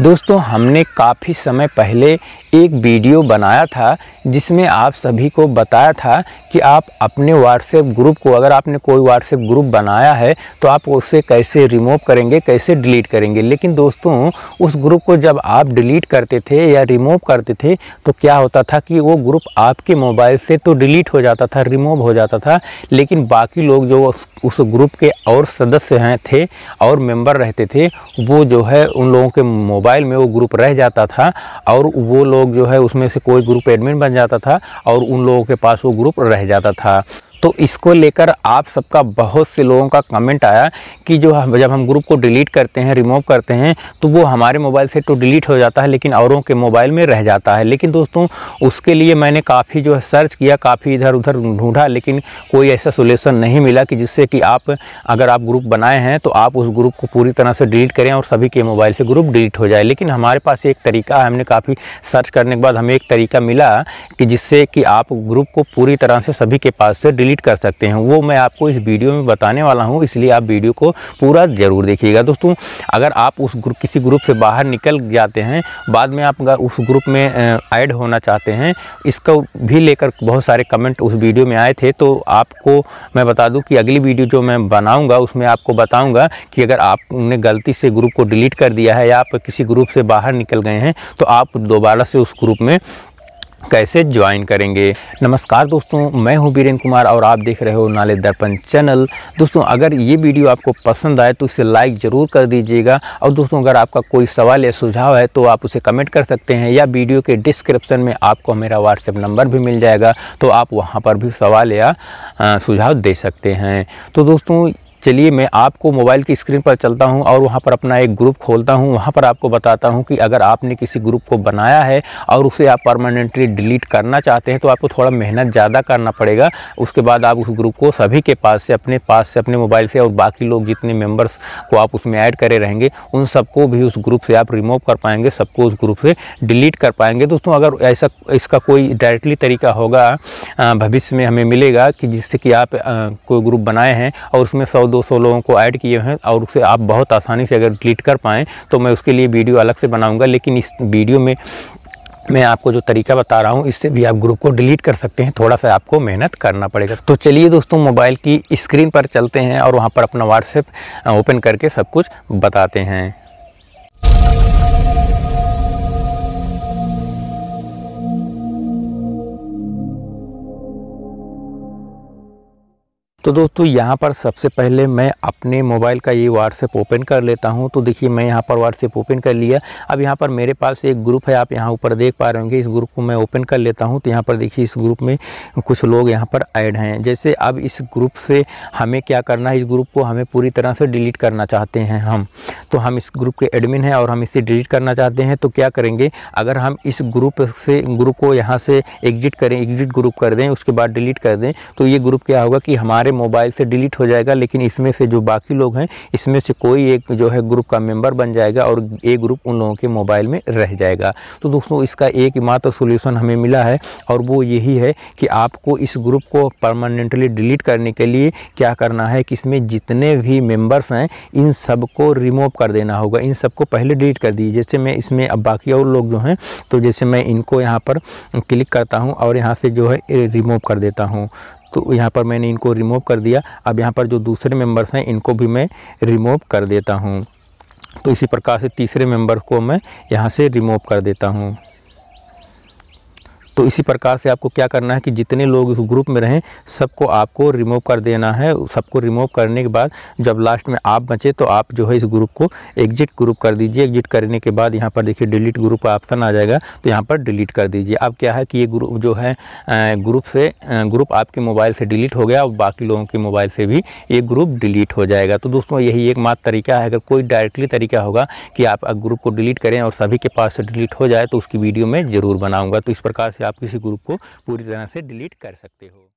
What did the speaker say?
दोस्तों हमने काफ़ी समय पहले एक वीडियो बनाया था जिसमें आप सभी को बताया था कि आप अपने व्हाट्सएप ग्रुप को अगर आपने कोई व्हाट्सएप ग्रुप बनाया है तो आप उसे कैसे रिमूव करेंगे कैसे डिलीट करेंगे लेकिन दोस्तों उस ग्रुप को जब आप डिलीट करते थे या रिमूव करते थे तो क्या होता था कि वो ग्रुप आपके मोबाइल से तो डिलीट हो जाता था रिमूव हो जाता था लेकिन बाकी लोग जो उस ग्रुप के और सदस्य हैं थे और मेम्बर रहते थे वो जो है उन लोगों के मोबाइल में वो ग्रुप रह जाता था और वो लोग जो है उसमें से कोई ग्रुप एडमिन बन जाता था और उन लोगों के पास वो ग्रुप रह जाता था तो इसको लेकर आप सबका बहुत से लोगों का कमेंट आया कि जो हम जब हम ग्रुप को डिलीट करते हैं रिमूव करते हैं तो वो हमारे मोबाइल से तो डिलीट हो जाता है लेकिन औरों के मोबाइल में रह जाता है लेकिन दोस्तों उसके लिए मैंने काफ़ी जो है सर्च किया काफ़ी इधर उधर ढूंढा लेकिन कोई ऐसा सोल्यूसन नहीं मिला कि जिससे कि आप अगर आप ग्रुप बनाए हैं तो आप उस ग्रुप को पूरी तरह से डिलीट करें और सभी के मोबाइल से ग्रुप डिलीट हो जाए लेकिन हमारे पास एक तरीका है हमने काफ़ी सर्च करने के बाद हमें एक तरीका मिला कि जिससे कि आप ग्रुप को पूरी तरह से सभी के पास से डिलीट डिलीट कर सकते हैं वो मैं आपको इस वीडियो में बताने वाला हूँ इसलिए आप वीडियो को पूरा ज़रूर देखिएगा दोस्तों अगर आप उस ग्रुप किसी ग्रुप से बाहर निकल जाते हैं बाद में आप उस ग्रुप में ऐड होना चाहते हैं इसको भी लेकर बहुत सारे कमेंट उस वीडियो में आए थे तो आपको मैं बता दूँ कि अगली वीडियो जो मैं बनाऊँगा उसमें आपको बताऊँगा कि अगर आपने गलती से ग्रुप को डिलीट कर दिया है या आप किसी ग्रुप से बाहर निकल गए हैं तो आप दोबारा से उस ग्रुप में कैसे ज्वाइन करेंगे नमस्कार दोस्तों मैं हूं बीरेन कुमार और आप देख रहे हो नाले दर्पण चैनल दोस्तों अगर ये वीडियो आपको पसंद आए तो इसे लाइक ज़रूर कर दीजिएगा और दोस्तों अगर आपका कोई सवाल या सुझाव है तो आप उसे कमेंट कर सकते हैं या वीडियो के डिस्क्रिप्शन में आपको मेरा व्हाट्सएप नंबर भी मिल जाएगा तो आप वहाँ पर भी सवाल या सुझाव दे सकते हैं तो दोस्तों चलिए मैं आपको मोबाइल की स्क्रीन पर चलता हूं और वहां पर अपना एक ग्रुप खोलता हूं वहां पर आपको बताता हूं कि अगर आपने किसी ग्रुप को बनाया है और उसे आप परमानेंटली डिलीट करना चाहते हैं तो आपको थोड़ा मेहनत ज़्यादा करना पड़ेगा उसके बाद आप उस ग्रुप को सभी के पास से अपने पास से अपने मोबाइल से और बाकी लोग जितने मेम्बर्स को आप उसमें ऐड करे रहेंगे उन सबको भी उस ग्रुप से आप रिमूव कर पाएंगे सबको उस ग्रुप से डिलीट कर पाएंगे दोस्तों अगर ऐसा इसका कोई डायरेक्टली तरीका होगा भविष्य में हमें मिलेगा कि जिससे कि आप कोई ग्रुप बनाए हैं और उसमें सौ 100-200 लोगों को ऐड किए हैं और उसे आप बहुत आसानी से अगर डिलीट कर पाएँ तो मैं उसके लिए वीडियो अलग से बनाऊँगा लेकिन इस वीडियो में मैं आपको जो तरीका बता रहा हूँ इससे भी आप ग्रुप को डिलीट कर सकते हैं थोड़ा सा आपको मेहनत करना पड़ेगा तो चलिए दोस्तों मोबाइल की स्क्रीन पर चलते हैं और वहाँ पर अपना व्हाट्सएप ओपन करके सब कुछ बताते हैं तो दोस्तों यहाँ पर सबसे पहले मैं अपने मोबाइल का ये व्हाट्सएप ओपन कर लेता हूँ तो देखिए मैं यहाँ पर व्हाट्सएप ओपन कर लिया अब यहाँ पर मेरे पास एक ग्रुप है आप यहाँ ऊपर देख पा रहे होंगे इस ग्रुप को मैं ओपन कर लेता हूँ तो यहाँ पर देखिए इस ग्रुप में कुछ लोग यहाँ पर ऐड हैं जैसे अब इस ग्रुप से हमें क्या करना है इस ग्रुप को हमें पूरी तरह से डिलीट करना चाहते हैं हम तो हम इस ग्रुप के एडमिन हैं और हम इसे डिलीट करना चाहते हैं तो क्या करेंगे अगर हम इस ग्रुप से ग्रुप को यहाँ से एग्जिट करें एग्जिट ग्रुप कर दें उसके बाद डिलीट कर दें तो ये ग्रुप क्या होगा कि हमारे हमारे मोबाइल से डिलीट हो जाएगा लेकिन इसमें से जो बाकी लोग हैं इसमें से कोई एक जो है ग्रुप का मेंबर बन जाएगा और ये ग्रुप उन लोगों के मोबाइल में रह जाएगा तो दोस्तों इसका एक मात्र सोल्यूशन हमें मिला है और वो यही है कि आपको इस ग्रुप को परमानेंटली डिलीट करने के लिए क्या करना है कि इसमें जितने भी मेम्बर्स हैं इन सबको रिमूव कर देना होगा इन सबको पहले डिलीट कर दीजिए जैसे मैं इसमें अब बाकी और लोग जो हैं तो जैसे मैं इनको यहाँ पर क्लिक करता हूँ और यहाँ से जो है रिमूव कर देता हूँ तो यहाँ पर मैंने इनको रिमूव कर दिया अब यहाँ पर जो दूसरे मेंबर्स हैं इनको भी मैं रिमूव कर देता हूँ तो इसी प्रकार से तीसरे मेंबर को मैं यहाँ से रिमूव कर देता हूँ तो इसी प्रकार से आपको क्या करना है कि जितने लोग उस ग्रुप में रहें सबको आपको रिमूव कर देना है सबको रिमूव करने के बाद जब लास्ट में आप बचें तो आप जो है इस ग्रुप को एग्जिट ग्रुप कर दीजिए एग्जिट करने के बाद यहाँ पर देखिए डिलीट ग्रुप का ऑप्शन आ जाएगा तो यहाँ पर डिलीट कर दीजिए अब क्या है कि ये ग्रुप जो है ग्रुप से ग्रुप आपके मोबाइल से डिलीट हो गया और बाकी लोगों के मोबाइल से भी ये ग्रुप डिलीट हो जाएगा तो दोस्तों यही एक मात्र तरीका है अगर कोई डायरेक्टली तरीका होगा कि आप ग्रुप को डिलीट करें और सभी के पास से डिलीट हो जाए तो उसकी वीडियो में ज़रूर बनाऊँगा तो इस प्रकार से आप किसी ग्रुप को पूरी तरह से डिलीट कर सकते हो